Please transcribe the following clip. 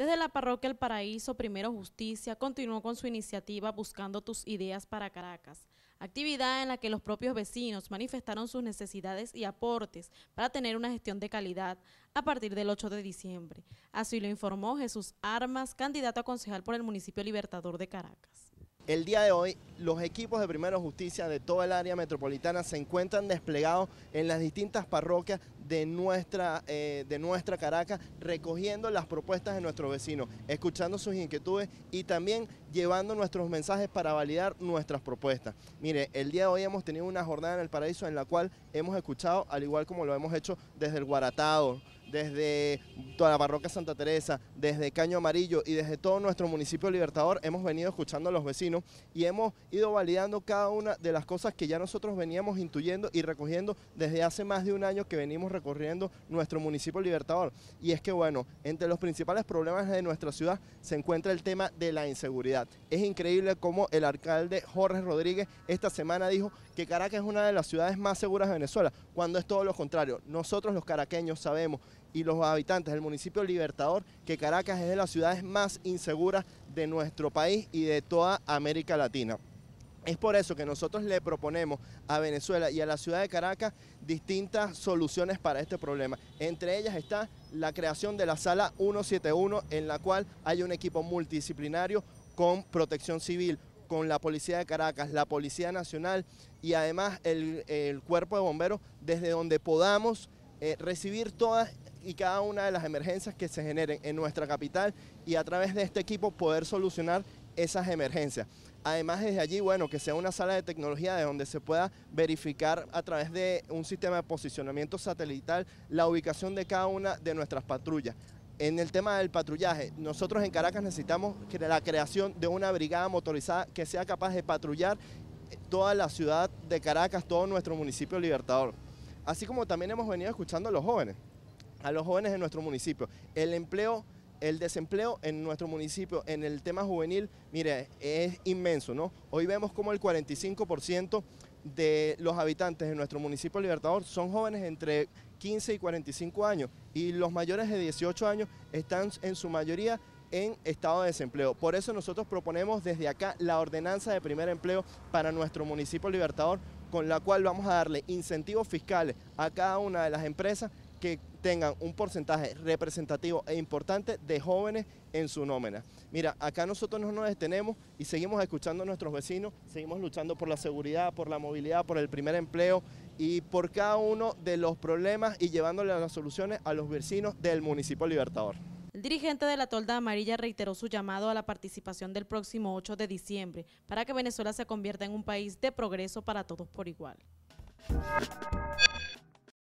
Desde la parroquia El Paraíso, Primero Justicia, continuó con su iniciativa Buscando tus ideas para Caracas, actividad en la que los propios vecinos manifestaron sus necesidades y aportes para tener una gestión de calidad a partir del 8 de diciembre. Así lo informó Jesús Armas, candidato a concejal por el municipio Libertador de Caracas. El día de hoy, los equipos de Primera Justicia de toda el área metropolitana se encuentran desplegados en las distintas parroquias de nuestra, eh, de nuestra Caracas, recogiendo las propuestas de nuestros vecinos, escuchando sus inquietudes y también llevando nuestros mensajes para validar nuestras propuestas. Mire, el día de hoy hemos tenido una jornada en el paraíso en la cual hemos escuchado, al igual como lo hemos hecho desde el Guaratado, desde toda la parroquia Santa Teresa, desde Caño Amarillo y desde todo nuestro municipio Libertador, hemos venido escuchando a los vecinos y hemos ido validando cada una de las cosas que ya nosotros veníamos intuyendo y recogiendo desde hace más de un año que venimos recorriendo nuestro municipio Libertador. Y es que bueno, entre los principales problemas de nuestra ciudad se encuentra el tema de la inseguridad. Es increíble cómo el alcalde Jorge Rodríguez esta semana dijo que Caracas es una de las ciudades más seguras de Venezuela, cuando es todo lo contrario. Nosotros los caraqueños sabemos y los habitantes del municipio Libertador que Caracas es de las ciudades más inseguras de nuestro país y de toda América Latina. Es por eso que nosotros le proponemos a Venezuela y a la ciudad de Caracas distintas soluciones para este problema. Entre ellas está la creación de la sala 171 en la cual hay un equipo multidisciplinario con protección civil, con la Policía de Caracas, la Policía Nacional y además el, Cuerpo de Bomberos desde donde podamos eh, recibir todas y cada una de las emergencias que se generen en nuestra capital y a través de este equipo poder solucionar esas emergencias. Además, desde allí, bueno, que sea una sala de tecnología de donde se pueda verificar a través de un sistema de posicionamiento satelital la ubicación de cada una de nuestras patrullas. En el tema del patrullaje, nosotros en Caracas necesitamos la creación de una brigada motorizada que sea capaz de patrullar eh, toda la ciudad de Caracas, todo nuestro municipio libertador así como también hemos venido escuchando a los jóvenes, a los jóvenes de nuestro municipio. El empleo, el desempleo en nuestro municipio, en el tema juvenil, mire, es inmenso, ¿no? Hoy vemos como el 45% de los habitantes de nuestro municipio Libertador son jóvenes entre 15 y 45 años y los mayores de 18 años están en su mayoría en estado de desempleo. Por eso nosotros proponemos desde acá la ordenanza de primer empleo para nuestro municipio Libertador, con la cual vamos a darle incentivos fiscales a cada una de las empresas que tengan un porcentaje representativo e importante de jóvenes en su nómina. Mira, acá nosotros no nos detenemos y seguimos escuchando a nuestros vecinos, seguimos luchando por la seguridad, por la movilidad, por el primer empleo y por cada uno de los problemas y llevándole las soluciones a los vecinos del municipio Libertador. El dirigente de la Tolda Amarilla reiteró su llamado a la participación del próximo 8 de diciembre para que Venezuela se convierta en un país de progreso para todos por igual.